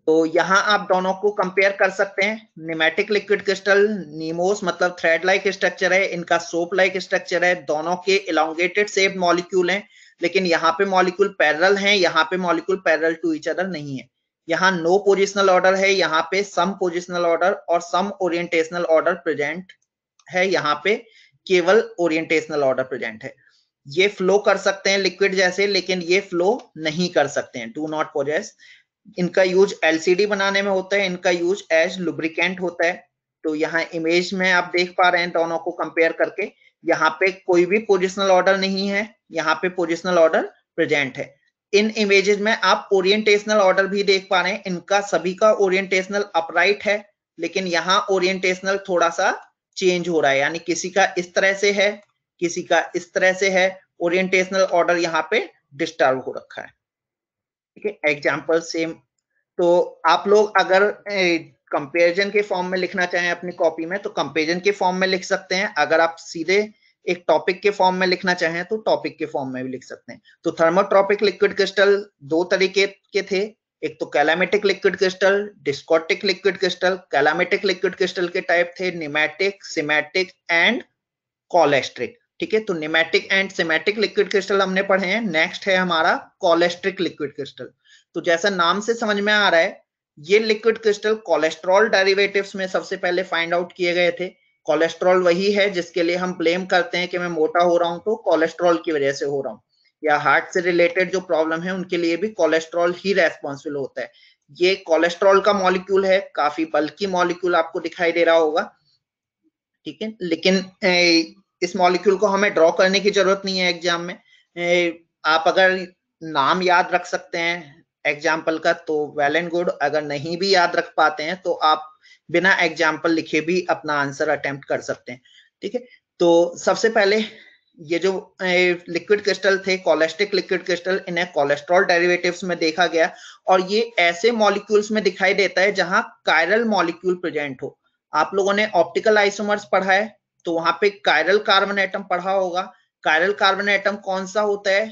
तो यहाँ आप दोनों को कंपेयर कर सकते हैं निमेटिक लिक्विड क्रिस्टल नीमोस मतलब थ्रेड लाइक स्ट्रक्चर है इनका सोप लाइक स्ट्रक्चर है दोनों के इलांगेटेड सेप मॉलिक्यूल हैं लेकिन यहाँ पे मॉलिक्यूल पैरल हैं यहाँ पे molecule parallel to each other नहीं है यहाँ नो पोजिशनल ऑर्डर है यहाँ पे सम पोजिशनल ऑर्डर और सम ओरिएंटेशनल ऑर्डर प्रेजेंट है यहाँ पे केवल ओरिएंटेशनल ऑर्डर प्रेजेंट है ये फ्लो कर सकते हैं लिक्विड जैसे लेकिन ये फ्लो नहीं कर सकते हैं डू नॉट पोजेस इनका यूज एलसीडी बनाने में होता है इनका यूज एज लुब्रिकेंट होता है तो यहाँ इमेज में आप देख पा रहे हैं दोनों को कंपेयर करके यहाँ पे कोई भी पोजिशनल ऑर्डर नहीं है यहाँ पे पोजिशनल ऑर्डर प्रेजेंट है इन इमेजेस में आप ओरिएंटेशनल ऑर्डर भी देख पा रहे हैं इनका सभी का ओरिएंटेशनल अपराइट है लेकिन यहाँ ओरिएंटेशनल थोड़ा सा चेंज हो रहा है यानी किसी का इस तरह से है किसी का इस तरह से है ओरिएंटेशनल ऑर्डर यहाँ पे डिस्टर्ब हो रखा है ठीक है एग्जाम्पल सेम तो आप लोग अगर कंपेरिजन के फॉर्म में लिखना चाहें अपनी कॉपी में तो कंपेरिजन के फॉर्म में लिख सकते हैं अगर आप सीधे एक टॉपिक के फॉर्म में लिखना चाहें तो टॉपिक के फॉर्म में भी लिख सकते हैं तो थर्मोट्रॉपिक लिक्विड क्रिस्टल दो तरीके के थे एक तो calamitic liquid crystal discotic liquid crystal calamitic liquid crystal के टाइप थे निमेटिक सिमेटिक एंड कोलेस्ट्रिक ठीक है तो nematic and smectic liquid crystal हमने पढ़े हैं नेक्स्ट है हमारा कोलेस्ट्रिक लिक्विड क्रिस्टल तो जैसा नाम से समझ में आ रहा है ये लिक्विड क्रिस्टल कोलेस्ट्रॉल डेरिवेटिव्स में सबसे पहले फाइंड आउट किए गए थे कोलेस्ट्रॉल वही है जिसके लिए हम ब्लेम करते हैं कि मैं मोटा हो रहा हूं तो कोलेस्ट्रॉल की वजह से हो रहा हूं या हार्ट से रिलेटेड जो प्रॉब्लम है उनके लिए भी कोलेस्ट्रॉल ही रेस्पॉन्सिबल होता है ये कोलेस्ट्रॉल का मॉलिक्यूल है काफी बल्कि मॉलिक्यूल आपको दिखाई दे रहा होगा ठीक है लेकिन इस मॉलिक्यूल को हमें ड्रॉ करने की जरूरत नहीं है एग्जाम में आप अगर नाम याद रख सकते हैं एग्जाम्पल का तो वेल एंड गुड अगर नहीं भी याद रख पाते हैं तो आप बिना एग्जाम्पल लिखे भी अपना आंसर अटेम्प्ट कर सकते हैं ठीक है तो सबसे पहले ये जो लिक्विड क्रिस्टल थे कोलेस्ट्रिक लिक्विड क्रिस्टल इन्हें कोलेस्ट्रॉल डेरिवेटिव्स में देखा गया और ये ऐसे मॉलिक्यूल्स में दिखाई देता है जहां कायरल मॉलिक्यूल प्रेजेंट हो आप लोगों ने ऑप्टिकल आइसोमर्स पढ़ा है तो वहां पे कायरल कार्बन एटम पढ़ा होगा कायरल कार्बन एटम कौन सा होता है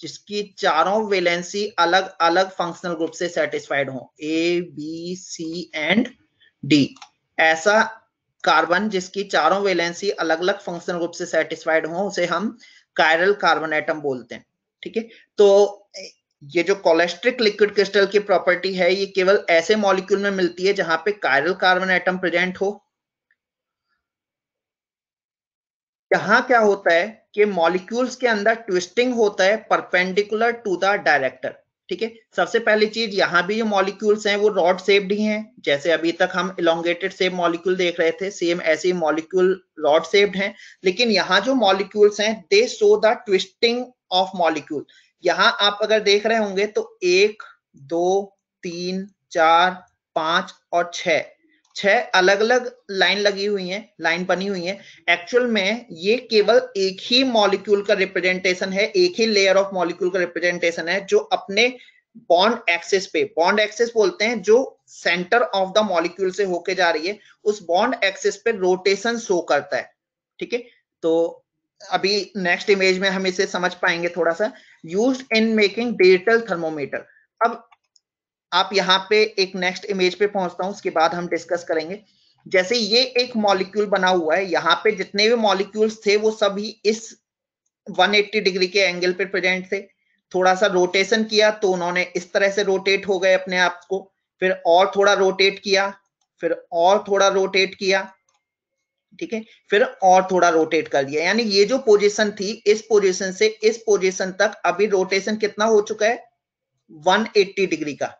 जिसकी चारों वेलेंसी अलग अलग फंक्शनल ग्रुप से सेटिस्फाइड हो A B C and D ऐसा कार्बन जिसकी चारों वेलेंसी अलग अलग फंक्शनल ग्रुप से सेटिस्फाइड हो उसे हम कायरल कार्बन एटम बोलते हैं ठीक है तो ये जो कोलेस्ट्रिक लिक्विड क्रिस्टल की प्रॉपर्टी है ये केवल ऐसे मॉलिक्यूल में मिलती है जहां पे कायरल कार्बन एटम प्रेजेंट हो यहाँ क्या होता है कि मॉलिक्यूल्स के अंदर ट्विस्टिंग होता है परपेंडिकुलर टू द डायरेक्टर ठीक है सबसे पहली चीज यहाँ भी जो मॉलिक्यूल्स हैं वो रॉड सेप्ड ही हैं जैसे अभी तक हम इलोंगेटेड सेप मॉलिक्यूल देख रहे थे सेम ऐसे मॉलिक्यूल रॉड सेप्ड हैं लेकिन यहाँ जो मॉलिक्यूल्स हैं they show the twisting of molecule यहाँ आप अगर देख रहे होंगे तो एक दो तीन चार पांच और छह छह अलग अलग लाइन लगी हुई है लाइन बनी हुई है एक्चुअल में ये केवल एक ही मॉलिक्यूल का रिप्रेजेंटेशन है एक ही लेयर ऑफ मॉलिक्यूल का रिप्रेजेंटेशन है जो अपने बॉन्ड एक्सेस पे बॉन्ड एक्सेस बोलते हैं जो सेंटर ऑफ द मॉलिक्यूल से होके जा रही है उस बॉन्ड एक्सेस पे रोटेशन शो करता है ठीक है तो अभी नेक्स्ट इमेज में हम इसे समझ पाएंगे थोड़ा सा use in making digital thermometer अब आप यहाँ पे एक नेक्स्ट इमेज पे पहुंचता हूँ उसके बाद हम डिस्कस करेंगे जैसे ये एक मॉलिक्यूल बना हुआ है यहाँ पे जितने भी मॉलिक्यूल्स थे वो सभी इस 180 डिग्री के एंगल पे प्रेजेंट थे थोड़ा सा रोटेशन किया तो उन्होंने इस तरह से रोटेट हो गए अपने आप को फिर और थोड़ा रोटेट किया फिर और थोड़ा रोटेट किया ठीक है फिर और थोड़ा रोटेट कर दिया यानी ये जो पोजिशन थी इस पोजिशन से इस पोजिशन तक अभी रोटेशन कितना हो चुका है वन डिग्री का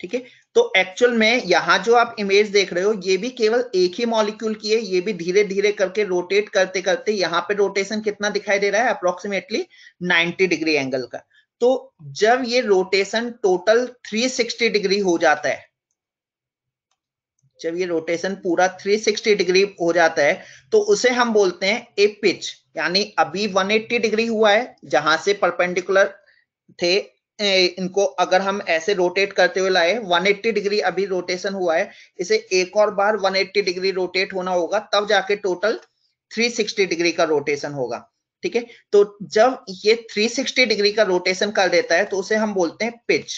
ठीक है तो एक्चुअल में यहां जो आप इमेज देख रहे हो ये भी केवल एक ही मॉलिक्यूल की है ये भी धीरे धीरे करके रोटेट करते करते यहाँ पे रोटेशन कितना दिखाई दे रहा है अप्रोक्सीमेटली 90 डिग्री एंगल का तो जब ये रोटेशन टोटल 360 डिग्री हो जाता है जब ये रोटेशन पूरा 360 डिग्री हो जाता है तो उसे हम बोलते हैं ए पिच यानी अभी 180 डिग्री हुआ है जहां से परपेंडिकुलर थे इनको अगर हम ऐसे रोटेट करते हुए लाए 180 डिग्री अभी रोटेशन हुआ है इसे एक और बार 180 डिग्री रोटेट होना होगा तब जाके टोटल 360 डिग्री का रोटेशन होगा ठीक है तो जब ये 360 डिग्री का रोटेशन कर देता है तो उसे हम बोलते हैं पिच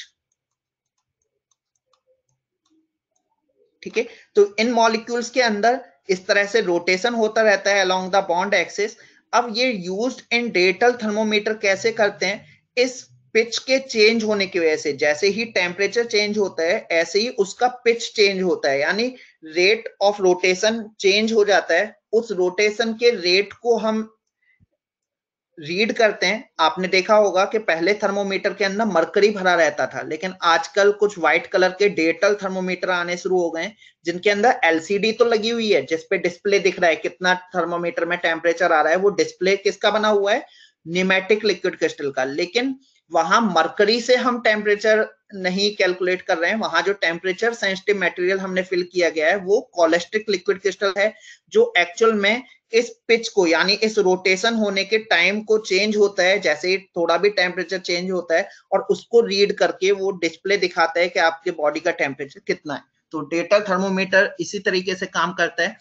ठीक है तो इन मॉलिक्यूल्स के अंदर इस तरह से रोटेशन होता रहता है अलोंग द बॉन्ड एक्सेस अब ये यूज इन डेटल थर्मोमीटर कैसे करते हैं इस पिच के चेंज होने की वजह से जैसे ही टेम्परेचर चेंज होता है ऐसे ही उसका पिच चेंज होता है यानी रेट ऑफ रोटेशन चेंज हो जाता है उस रोटेशन के रेट को हम रीड करते हैं आपने देखा होगा कि पहले थर्मोमीटर के अंदर मरकरी भरा रहता था लेकिन आजकल कुछ व्हाइट कलर के डेटल थर्मोमीटर आने शुरू हो गए जिनके अंदर एलसीडी तो लगी हुई है जिसपे डिस्प्ले दिख रहा है कितना थर्मोमीटर में टेम्परेचर आ रहा है वो डिस्प्ले किसका बना हुआ है निमेटिक लिक्विड क्रिस्टल का लेकिन वहां मरकरी से हम टेम्परेचर नहीं कैलकुलेट कर रहे हैं वहां जो टेम्परेचर सेंसिटिव मटेरियल हमने फिल किया गया है वो कोलेस्ट्रिक लिक्विड क्रिस्टल है जो एक्चुअल में इस पिच को यानी इस रोटेशन होने के टाइम को चेंज होता है जैसे थोड़ा भी टेम्परेचर चेंज होता है और उसको रीड करके वो डिस्प्ले दिखाता है कि आपके बॉडी का टेम्परेचर कितना है तो डेटा थर्मोमीटर इसी तरीके से काम करता है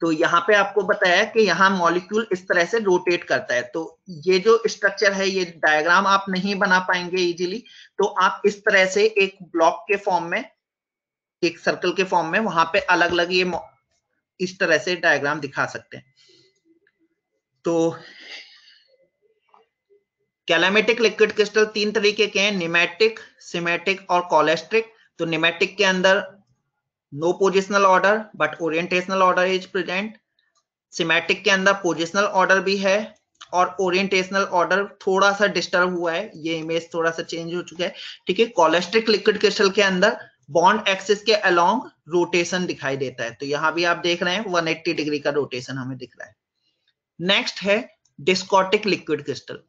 तो यहाँ पे आपको बताया कि यहाँ मॉलिक्यूल इस तरह से रोटेट करता है तो ये जो स्ट्रक्चर है ये डायग्राम आप नहीं बना पाएंगे इजीली तो आप इस तरह से एक ब्लॉक के फॉर्म में एक सर्कल के फॉर्म में वहां पे अलग अलग ये इस तरह से डायग्राम दिखा सकते हैं तो कैलामेटिक लिक्विड क्रिस्टल तीन तरीके के हैं निमेटिक सिमेटिक और कोलेस्ट्रिक तो निमेटिक के अंदर no positional order but orientational order is present symmetric के अंदर पोजिशनल ऑर्डर भी है और ओरिएंटेशनल ऑर्डर थोड़ा सा डिस्टर्ब हुआ है ये इमेज थोड़ा सा चेंज हो चुका है ठीक है कोलेस्ट्रिक लिक्विड क्रिस्टल के अंदर बॉन्ड एक्सिस के अलोंग रोटेशन दिखाई देता है तो यहाँ भी आप देख रहे हैं 180 डिग्री का रोटेशन हमें दिख रहा है नेक्स्ट है discotic liquid crystal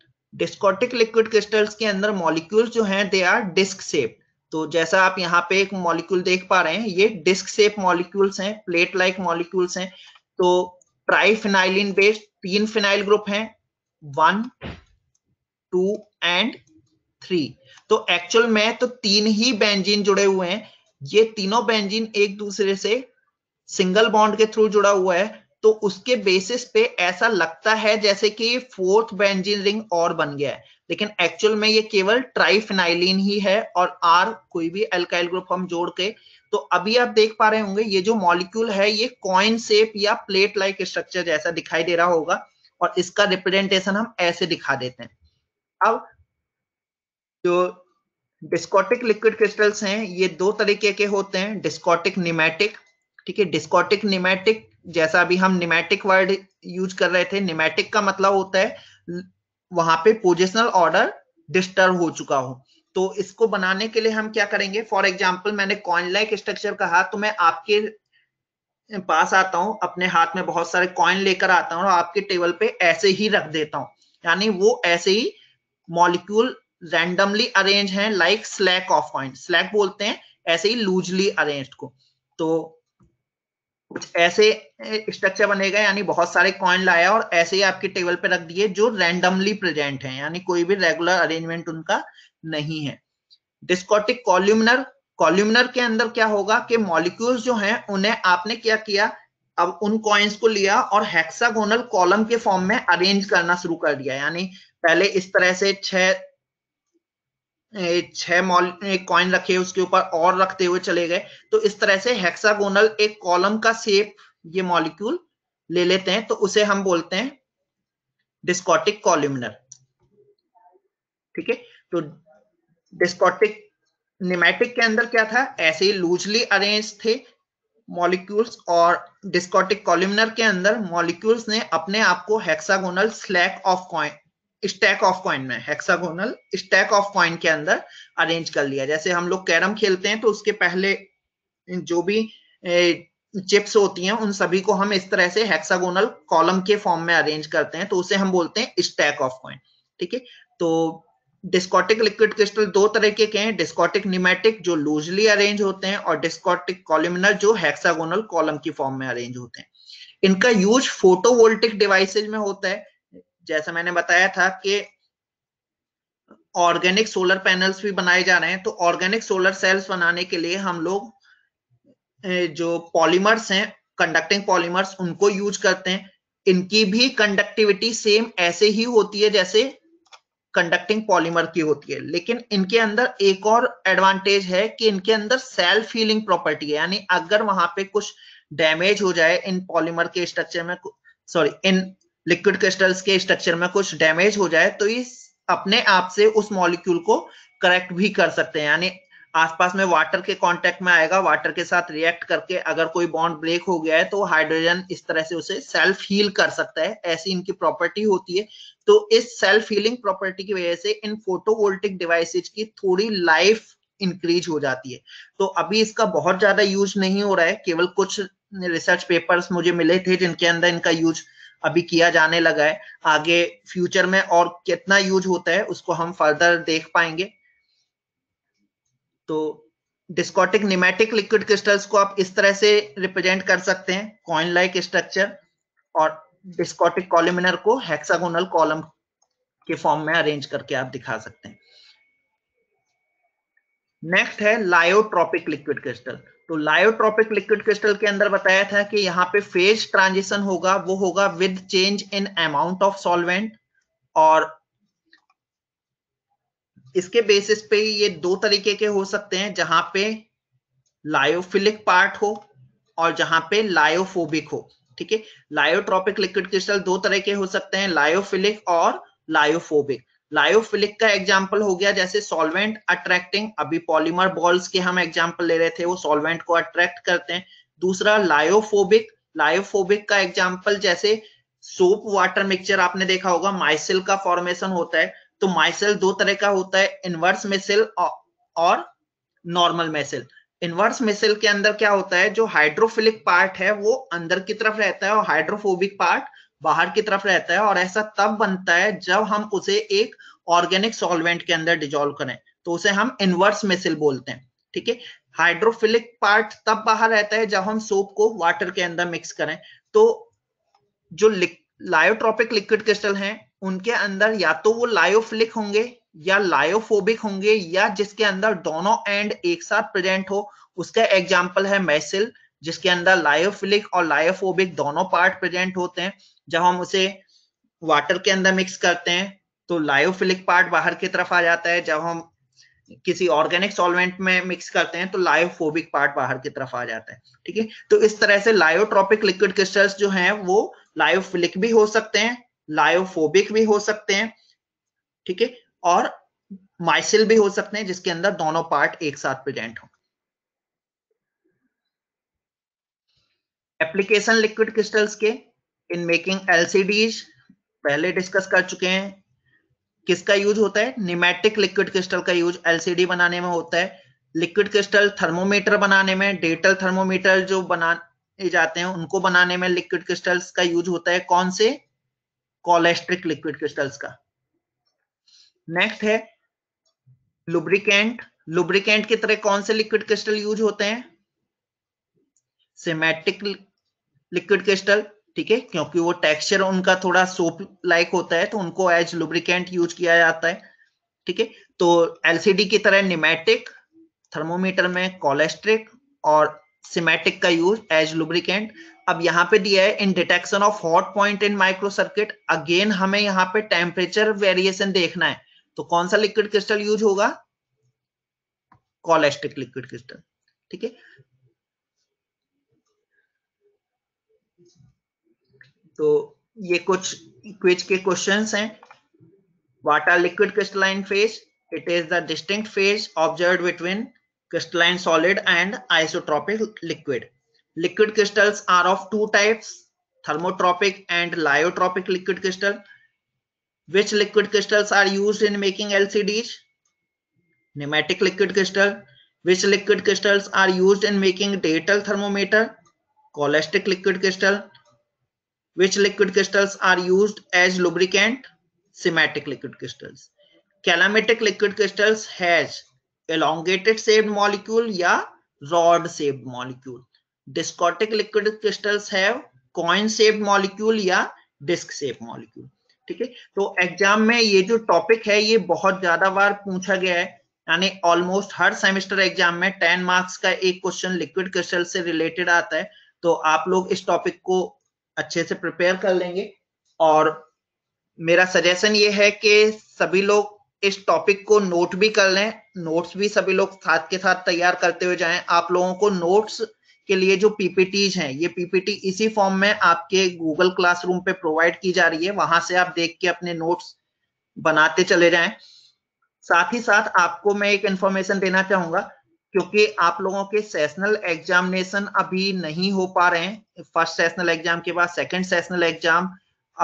discotic liquid crystals के अंदर मॉलिक्यूल्स जो हैं दे आर डिस्क शेप्ड तो जैसा आप यहाँ पे एक मॉलिक्यूल देख पा रहे हैं ये डिस्क सेप मॉलिक्यूल्स हैं प्लेट लाइक मॉलिक्यूल्स हैं तो ट्राइफिनाइलिन बेस्ड तीन फिनाइल ग्रुप हैं वन टू एंड थ्री तो एक्चुअल में तो तीन ही बेंजीन जुड़े हुए हैं ये तीनों बेंजीन एक दूसरे से सिंगल बॉन्ड के थ्रू जुड़ा हुआ है तो उसके बेसिस पे ऐसा लगता है जैसे कि फोर्थ बेंजीन रिंग और बन गया है लेकिन एक्चुअल में ये केवल ट्राइफिनाइलिन ही है और आर कोई भी एल्काइल ग्रुप हम जोड़ के तो अभी आप देख पा रहे होंगे ये जो मॉलिक्यूल है ये कॉइन सेप या प्लेट लाइक स्ट्रक्चर जैसा दिखाई दे रहा होगा और इसका रिप्रेजेंटेशन हम ऐसे दिखा देते हैं अब जो डिस्कोटिक लिक्विड क्रिस्टल्स हैं ये दो तरीके के होते हैं डिस्कोटिक निमेटिक ठीक है डिस्कोटिक निमेटिक जैसा अभी हम निमेटिक वर्ड यूज कर रहे थे निमेटिक का मतलब होता है वहां पे पोजिशनल ऑर्डर डिस्टर्ब हो चुका हो तो इसको बनाने के लिए हम क्या करेंगे फॉर एग्जाम्पल मैंने कॉइन लाइक स्ट्रक्चर कहा तो मैं आपके पास आता हूं अपने हाथ में बहुत सारे कॉइन लेकर आता हूँ और आपके टेबल पे ऐसे ही रख देता हूं यानी वो ऐसे ही मॉलिक्यूल रैंडमली अरेंज हैं like stack of coin stack बोलते हैं ऐसे ही लूजली अरेंज को तो कुछ ऐसे स्ट्रक्चर बनेगा यानी बहुत सारे कॉइन लाया और ऐसे ही आपके टेबल पे रख दिए जो रैंडमली प्रेजेंट हैं यानी कोई भी रेगुलर अरेंजमेंट उनका नहीं है डिस्कोटिक कॉल्यूमनर कॉल्यूमनर के अंदर क्या होगा कि मॉलिक्यूल्स जो हैं उन्हें आपने क्या किया अब उन कॉइन्स को लिया और हेक्सागोनल कॉलम के फॉर्म में अरेंज करना शुरू कर दिया यानी पहले इस तरह से छह छह मॉल कॉइन रखे उसके ऊपर और रखते हुए चले गए तो इस तरह से हेक्सागोनल एक कॉलम का सेप ये मॉलिक्यूल ले लेते हैं तो उसे हम बोलते हैं डिस्कॉटिक कॉल्यूमिनर ठीक है तो डिस्कॉटिक निमेटिक के अंदर क्या था ऐसे ही लूजली अरेंज थे मॉलिक्यूल्स और डिस्कॉटिक कॉल्यूमिनर के अंदर मॉलिक्यूल्स ने अपने आप को hexagonal stack of coin stack of coin में हेक्सागोनल स्टैक ऑफ कॉइन के अंदर अरेंज कर लिया जैसे हम लोग कैरम खेलते हैं तो उसके पहले जो भी चिप्स होती हैं उन सभी को हम इस तरह से हेक्सागोनल कॉलम के फॉर्म में अरेंज करते हैं तो उसे हम बोलते हैं स्टैक ऑफ कॉइन ठीक है तो डिस्कॉटिक लिक्विड क्रिस्टल दो तरह के हैं डिस्कॉटिक निमेटिक जो लूजली अरेंज होते हैं और डिस्कॉटिक कॉलिमिनल जो हेक्सागोनल कॉलम की फॉर्म में अरेंज होते हैं इनका यूज फोटोवोल्टिक डिवाइसेज में होता है जैसा मैंने बताया था कि ऑर्गेनिक सोलर पैनल्स भी बनाए जा रहे हैं तो ऑर्गेनिक सोलर सेल्स बनाने के लिए हम लोग जो पॉलीमर्स हैं कंडक्टिंग पॉलीमर्स उनको यूज करते हैं इनकी भी कंडक्टिविटी सेम ऐसे ही होती है जैसे कंडक्टिंग पॉलीमर की होती है लेकिन इनके अंदर एक और एडवांटेज है कि इनके अंदर सेल्फ हीलिंग प्रॉपर्टी है यानी अगर वहां पे कुछ डैमेज हो जाए इन पॉलीमर के स्ट्रक्चर में सॉरी इन लिक्विड क्रिस्टल्स के स्ट्रक्चर में कुछ डैमेज हो जाए तो इस अपने आप से उस मॉलिक्यूल को करेक्ट भी कर सकते हैं यानी आसपास में वाटर के कांटेक्ट में आएगा वाटर के साथ रिएक्ट करके अगर कोई बॉन्ड ब्रेक हो गया है तो हाइड्रोजन इस तरह से उसे सेल्फ हील कर सकता है ऐसी इनकी प्रॉपर्टी होती है तो इस सेल्फ हीलिंग प्रॉपर्टी की वजह से इन फोटोवोल्टिक डिवाइसेज की थोड़ी लाइफ इंक्रीज हो जाती है तो अभी इसका बहुत ज्यादा यूज नहीं हो रहा है केवल कुछ रिसर्च पेपर्स मुझे मिले थे जिनके अंदर इनका यूज अभी किया जाने लगा है आगे फ्यूचर में और कितना यूज होता है उसको हम फर्दर देख पाएंगे तो डिस्कोटिक निमेटिक लिक्विड क्रिस्टल्स को आप इस तरह से रिप्रेजेंट कर सकते हैं कॉइन लाइक स्ट्रक्चर और डिस्कोटिक कॉलिमिनर को हेक्सागोनल कॉलम के फॉर्म में अरेंज करके आप दिखा सकते हैं नेक्स्ट है लायोट्रॉपिक लिक्विड क्रिस्टल तो लायोट्रॉपिक लिक्विड क्रिस्टल के अंदर बताया था कि यहाँ पे फेज ट्रांजिशन होगा वो होगा with change in amount of solvent और इसके बेसिस पे ये दो तरीके के हो सकते हैं जहां पे लायोफिलिक पार्ट हो और जहां पे लायोफोबिक हो ठीक है लायोट्रॉपिक लिक्विड क्रिस्टल दो तरह के हो सकते हैं लायोफिलिक और लायोफोबिक लायोफिलिक का एग्जाम्पल हो गया जैसे सॉल्वेंट अट्रैक्टिंग अभी पॉलीमर बॉल्स के हम एग्जाम्पल ले रहे थे वो सॉल्वेंट को अट्रैक्ट करते हैं दूसरा लायोफोबिक लायोफोबिक का एग्जाम्पल जैसे सोप वाटर मिक्सचर आपने देखा होगा माइसिल का फॉर्मेशन होता है तो माइसिल दो तरह का होता है इनवर्स मिसिल और नॉर्मल मेसिल इनवर्स मिसिल के अंदर क्या होता है जो हाइड्रोफिलिक पार्ट है वो अंदर की तरफ रहता है और हाइड्रोफोबिक पार्ट बाहर की तरफ रहता है और ऐसा तब बनता है जब हम उसे एक ऑर्गेनिक सॉल्वेंट के अंदर डिजोल्व करें तो उसे हम इनवर्स मिसिल बोलते हैं ठीक है हाइड्रोफिलिक पार्ट तब बाहर रहता है जब हम सोप को वाटर के अंदर मिक्स करें तो जो लायोट्रॉपिक लिक्विड क्रिस्टल हैं उनके अंदर या तो वो लायोफिलिक होंगे या लायोफोबिक होंगे या जिसके अंदर दोनों एंड एक साथ प्रेजेंट हो उसका एग्जाम्पल है मैसिल जिसके अंदर लायोफिलिक और लायोफोबिक दोनों पार्ट प्रेजेंट होते हैं जब हम उसे वाटर के अंदर मिक्स करते हैं तो लायोफिलिक पार्ट बाहर की तरफ आ जाता है जब हम किसी ऑर्गेनिक सॉल्वेंट में मिक्स करते हैं तो लायोफोबिक पार्ट बाहर की तरफ आ जाता है ठीक है तो इस तरह से लायोट्रॉपिक लिक्विड क्रिस्टल्स जो हैं वो लायोफिलिक भी हो सकते हैं लायोफोबिक भी हो सकते हैं ठीक है और माइसिल भी हो सकते हैं जिसके अंदर दोनों पार्ट एक साथ प्रेजेंट हो एप्लीकेशन लिक्विड क्रिस्टल्स के इन मेकिंग एलसीडीज पहले डिस्कस कर चुके हैं किसका यूज होता है निमेटिक लिक्विड क्रिस्टल का यूज एलसीडी बनाने में होता है लिक्विड क्रिस्टल थर्मोमीटर बनाने में डेटल थर्मोमीटर जो बनाए जाते हैं उनको बनाने में लिक्विड क्रिस्टल्स का यूज होता है कौन से कोलेस्ट्रिक लिक्विड क्रिस्टल्स का नेक्स्ट है लुब्रिकेंट लुब्रिकेंट की तरह कौन से लिक्विड क्रिस्टल यूज होते हैं सिमेटिक लिक्विड क्रिस्टल ठीक है क्योंकि वो टेक्सचर उनका थोड़ा सोप लाइक होता है तो उनको एज लुब्रिकेंट यूज किया जाता है ठीक है तो एलसीडी की तरह निमेटिक थर्मोमीटर में कोलेस्ट्रिक और सिमेटिक का यूज एज लुब्रिकेंट अब यहाँ पे दिया है in detection of hot point in micro circuit again हमें यहाँ पे टेम्परेचर वेरिएशन देखना है तो कौन सा लिक्विड क्रिस्टल यूज होगा कोलेस्ट्रिक लिक्विड क्रिस्टल ठीक है तो ये कुछ क्विज के क्वेश्चंस हैं what are liquid crystalline phase it is the distinct phase observed between crystalline solid and isotropic liquid liquid crystals are of two types thermotropic and lyotropic liquid crystal which liquid crystals are used in making lcds pneumatic liquid crystal which liquid crystals are used in making digital thermometer choleistic liquid crystal which liquid crystals are used as lubricant semitic liquid crystals calamitic liquid crystals has elongated shaped molecule ya rod shaped molecule discotic liquid crystals have coin shaped molecule ya disc shape molecule ठीक है तो exam में ये जो topic है ये बहुत ज्यादा बार पूछा गया है यानी ऑलमोस्ट हर सेमेस्टर एग्जाम में टेन मार्क्स का एक क्वेश्चन लिक्विड क्रिस्टल से रिलेटेड आता है तो आप लोग इस टॉपिक को अच्छे से प्रिपेयर कर लेंगे और मेरा सजेशन ये है कि सभी लोग इस टॉपिक को नोट भी कर लें नोट्स भी सभी लोग साथ के साथ तैयार करते हुए जाएं आप लोगों को नोट्स के लिए जो पीपीटीज हैं ये पीपीटी इसी फॉर्म में आपके गूगल क्लासरूम पे प्रोवाइड की जा रही है वहां से आप देख के अपने नोट्स बनाते चले जाएं साथ ही साथ आपको मैं एक इंफॉर्मेशन देना चाहूंगा क्योंकि आप लोगों के सेशनल एग्जामिनेशन अभी नहीं हो पा रहे हैं फर्स्ट सेशनल एग्जाम के बाद सेकंड सेशनल एग्जाम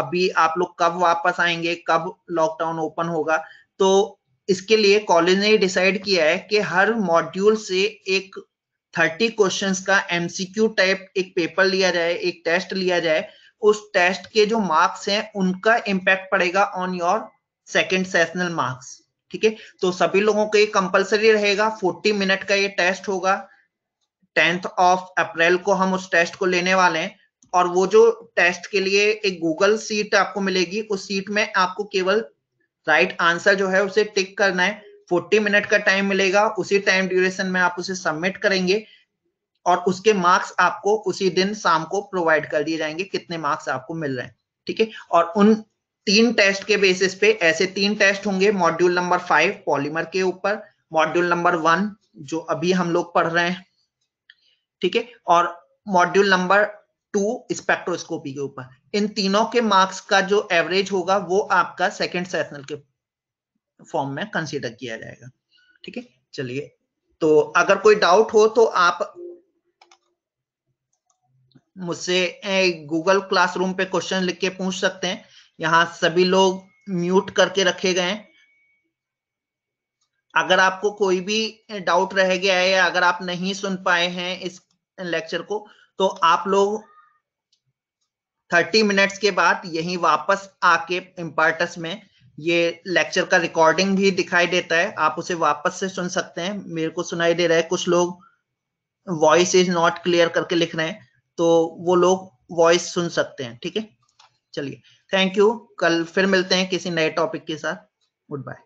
अभी आप लोग कब वापस आएंगे कब लॉकडाउन ओपन होगा तो इसके लिए कॉलेज ने डिसाइड किया है कि हर मॉड्यूल से एक थर्टी क्वेश्चंस का एमसीक्यू टाइप एक पेपर लिया जाए एक टेस्ट लिया जाए उस टेस्ट के जो मार्क्स हैं उनका इम्पैक्ट पड़ेगा on your second sessional marks ठीक है तो सभी लोगों को ये कंपलसरी रहेगा 40 मिनट का ये टेस्ट होगा टेंथ ऑफ अप्रैल को हम उस टेस्ट को लेने वाले हैं और वो जो टेस्ट के लिए एक गूगल सीट आपको मिलेगी उस सीट में आपको केवल राइट आंसर जो है उसे टिक करना है 40 मिनट का टाइम मिलेगा उसी टाइम ड्यूरेशन में आप उसे सबमिट करेंगे और उसके मार्क्स आपको उसी दिन शाम को प्रोवाइड कर दिए जाएंगे कितने मार्क्स आपको मिल रहे हैं ठीक है और उन तीन टेस्ट के बेसिस पे ऐसे तीन टेस्ट होंगे मॉड्यूल नंबर फाइव पॉलीमर के ऊपर मॉड्यूल नंबर वन जो अभी हम लोग पढ़ रहे हैं ठीक है और मॉड्यूल नंबर टू स्पेक्ट्रोस्कोपी के ऊपर इन तीनों के मार्क्स का जो एवरेज होगा वो आपका सेकेंड सेशनल के फॉर्म में कंसिडर किया जाएगा ठीक है चलिए तो अगर कोई डाउट हो तो आप मुझसे गूगल क्लासरूम पे क्वेश्चन लिख के पूछ सकते हैं यहाँ सभी लोग म्यूट करके रखे गए हैं अगर आपको कोई भी डाउट रह गया है या अगर आप नहीं सुन पाए हैं इस लेक्चर को तो आप लोग 30 मिनट्स के बाद यहीं वापस आके इम्पार्टस में ये लेक्चर का रिकॉर्डिंग भी दिखाई देता है आप उसे वापस से सुन सकते हैं मेरे को सुनाई दे रहा है कुछ लोग वॉइस इज नॉट क्लियर करके लिख रहे हैं तो वो लोग वॉइस सुन सकते हैं ठीक है चलिए थैंक यू कल फिर मिलते हैं किसी नए टॉपिक के साथ गुड बाय